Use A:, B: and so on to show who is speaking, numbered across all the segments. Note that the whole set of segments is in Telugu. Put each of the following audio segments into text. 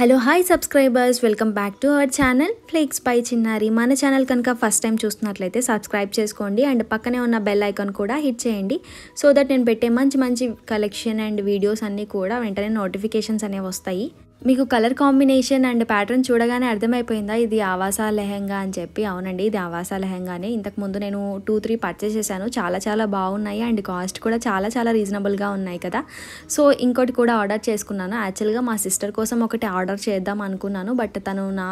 A: hello hi subscribers welcome back to our channel ఫ్లేక్స్ పై చిన్నారి మన ఛానల్ కనుక ఫస్ట్ టైం చూస్తున్నట్లయితే సబ్స్క్రైబ్ చేసుకోండి అండ్ పక్కనే ఉన్న బెల్ ఐకాన్ కూడా హిట్ చేయండి సో దట్ నేను పెట్టే మంచి మంచి కలెక్షన్ అండ్ వీడియోస్ అన్నీ కూడా వెంటనే నోటిఫికేషన్స్ అనేవి వస్తాయి మీకు కలర్ కాంబినేషన్ అండ్ ప్యాటర్న్ చూడగానే అర్థమైపోయిందా ఇది ఆవాస లెహెంగా అని చెప్పి అవునండి ఇది ఆవాస లెహెంగానే ఇంతకుముందు నేను టూ త్రీ పర్చేస్ చేశాను చాలా చాలా బాగున్నాయి అండ్ కాస్ట్ కూడా చాలా చాలా రీజనబుల్గా ఉన్నాయి కదా సో ఇంకోటి కూడా ఆర్డర్ చేసుకున్నాను యాక్చువల్గా మా సిస్టర్ కోసం ఒకటి ఆర్డర్ చేద్దాం అనుకున్నాను బట్ తను నా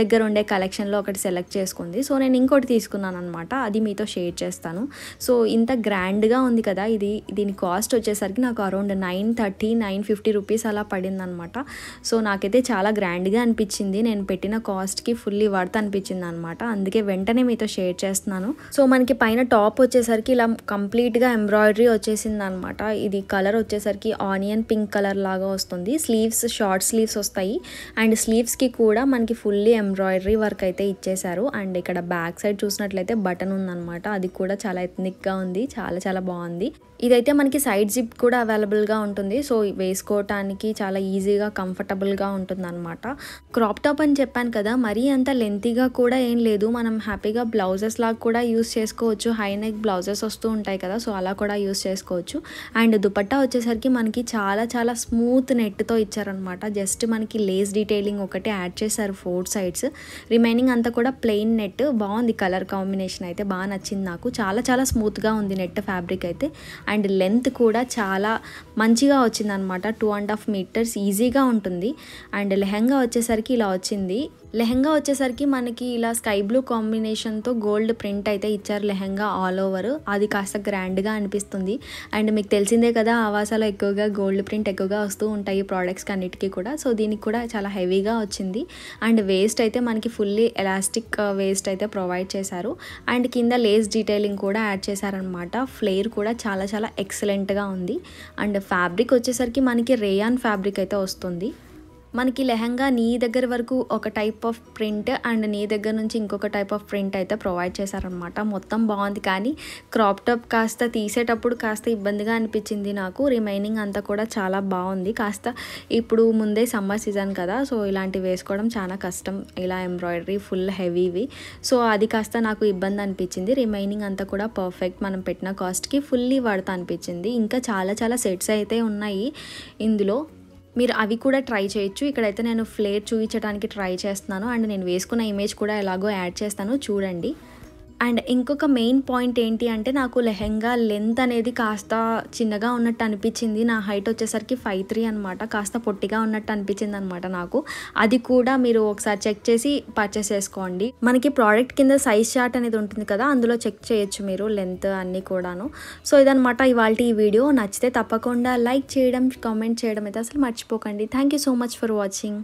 A: దగ్గర ఉండే కలెక్షన్లో ఒకటి సెలెక్ట్ చేసుకుంది సో నేను ఇంకోటి తీసుకున్నాను అనమాట అది మీతో షేర్ చేస్తాను సో ఇంత గ్రాండ్గా ఉంది కదా ఇది దీని కాస్ట్ వచ్చేసరికి నాకు around nine thirty nine fifty rupees అలా పడిందనమాట సో నాకైతే చాలా గ్రాండ్గా అనిపించింది నేను పెట్టిన కాస్ట్కి ఫుల్లీ వర్త్ అనిపించింది అనమాట అందుకే వెంటనే మీతో షేర్ చేస్తున్నాను సో మనకి పైన టాప్ వచ్చేసరికి ఇలా కంప్లీట్గా ఎంబ్రాయిడరీ వచ్చేసింది అనమాట ఇది కలర్ వచ్చేసరికి ఆనియన్ పింక్ కలర్ లాగా వస్తుంది స్లీవ్స్ షార్ట్ స్లీవ్స్ వస్తాయి అండ్ స్లీవ్స్కి కూడా మనకి ఫుల్లీ ఎంబ్రాయిడరీ వర్క్ అయితే ఇచ్చేశారు అండ్ ఇక్కడ బ్యాక్ సైడ్ చూసినట్లయితే బటన్ ఉందనమాట అది కూడా చాలా ఎథ్నిక్గా ఉంది చాలా చాలా బాగుంది ఇదైతే మనకి సైడ్ జిప్ కూడా అవైలబుల్గా ఉంటుంది సో వేసుకోవటానికి చాలా ఈజీగా కంఫర్ట్ కంఫర్టబుల్గా అనమాట క్రాప్ టాప్ అని చెప్పాను కదా మరీ అంత లెంతీగా కూడా ఏం లేదు మనం హ్యాపీగా బ్లౌజెస్ లాగా కూడా యూస్ చేసుకోవచ్చు హై నెక్ బ్లౌజెస్ వస్తూ ఉంటాయి కదా సో అలా కూడా యూస్ చేసుకోవచ్చు అండ్ దుపట్టా వచ్చేసరికి మనకి చాలా చాలా స్మూత్ నెట్తో ఇచ్చారనమాట జస్ట్ మనకి లేస్ డీటెయిలింగ్ ఒకటి యాడ్ చేశారు ఫోర్ సైడ్స్ రిమైనింగ్ అంతా కూడా ప్లెయిన్ నెట్ బాగుంది కలర్ కాంబినేషన్ అయితే బాగా నచ్చింది నాకు చాలా చాలా స్మూత్గా ఉంది నెట్ ఫ్యాబ్రిక్ అయితే అండ్ లెంత్ కూడా చాలా మంచిగా వచ్చిందనమాట టూ అండ్ హాఫ్ మీటర్స్ ఈజీగా ఉంటుంది వచ్చింది అండ్ లెహంగా వచ్చేసరికి ఇలా వచ్చింది లెహంగా వచ్చేసరికి మనకి ఇలా స్కై బ్లూ కాంబినేషన్తో గోల్డ్ ప్రింట్ అయితే ఇచ్చారు లెహంగా ఆల్ ఓవర్ అది కాస్త గ్రాండ్గా అనిపిస్తుంది అండ్ మీకు తెలిసిందే కదా ఆవాసాలు ఎక్కువగా గోల్డ్ ప్రింట్ ఎక్కువగా వస్తూ ఉంటాయి ప్రోడక్ట్స్కి అన్నిటికీ కూడా సో దీనికి కూడా చాలా హెవీగా వచ్చింది అండ్ వేస్ట్ అయితే మనకి ఫుల్లీ ఎలాస్టిక్ వేస్ట్ అయితే ప్రొవైడ్ చేశారు అండ్ కింద లేస్ డీటెయిలింగ్ కూడా యాడ్ చేశారనమాట ఫ్లేర్ కూడా చాలా చాలా ఎక్సలెంట్గా ఉంది అండ్ ఫ్యాబ్రిక్ వచ్చేసరికి మనకి రేయాన్ ఫ్యాబ్రిక్ అయితే వస్తుంది మనకి లెహంగా నీ దగ్గర వరకు ఒక టైప్ ఆఫ్ ప్రింట్ అండ్ నీ దగ్గర నుంచి ఇంకొక టైప్ ఆఫ్ ప్రింట్ అయితే ప్రొవైడ్ చేశారనమాట మొత్తం బాగుంది కానీ క్రాప్ టాప్ కాస్త తీసేటప్పుడు కాస్త ఇబ్బందిగా అనిపించింది నాకు రిమైనింగ్ అంతా కూడా చాలా బాగుంది కాస్త ఇప్పుడు ముందే సమ్మర్ సీజన్ కదా సో ఇలాంటివి వేసుకోవడం చాలా కష్టం ఇలా ఎంబ్రాయిడరీ ఫుల్ హెవీవి సో అది కాస్త నాకు ఇబ్బంది అనిపించింది రిమైనింగ్ అంతా కూడా పర్ఫెక్ట్ మనం పెట్టిన కాస్ట్కి ఫుల్లీ వాడతా అనిపించింది ఇంకా చాలా చాలా సెట్స్ అయితే ఉన్నాయి ఇందులో మీరు అవి కూడా ట్రై చేయొచ్చు ఇక్కడైతే నేను ఫ్లేర్ చూపించడానికి ట్రై చేస్తున్నాను అండ్ నేను వేసుకున్న ఇమేజ్ కూడా ఎలాగో యాడ్ చేస్తాను చూడండి అండ్ ఇంకొక మెయిన్ పాయింట్ ఏంటి అంటే నాకు లెహెంగా లెంత్ అనేది కాస్త చిన్నగా ఉన్నట్టు అనిపించింది నా హైట్ వచ్చేసరికి ఫైవ్ త్రీ అనమాట కాస్త పొట్టిగా ఉన్నట్టు అనిపించింది అనమాట నాకు అది కూడా మీరు ఒకసారి చెక్ చేసి పర్చేస్ చేసుకోండి మనకి ప్రోడక్ట్ కింద సైజ్ చార్ట్ అనేది ఉంటుంది కదా అందులో చెక్ చేయొచ్చు మీరు లెంత్ అన్నీ కూడాను సో ఇదనమాట ఇవాళ ఈ వీడియో నచ్చితే తప్పకుండా లైక్ చేయడం కామెంట్ చేయడం అయితే అసలు మర్చిపోకండి thank you so much for watching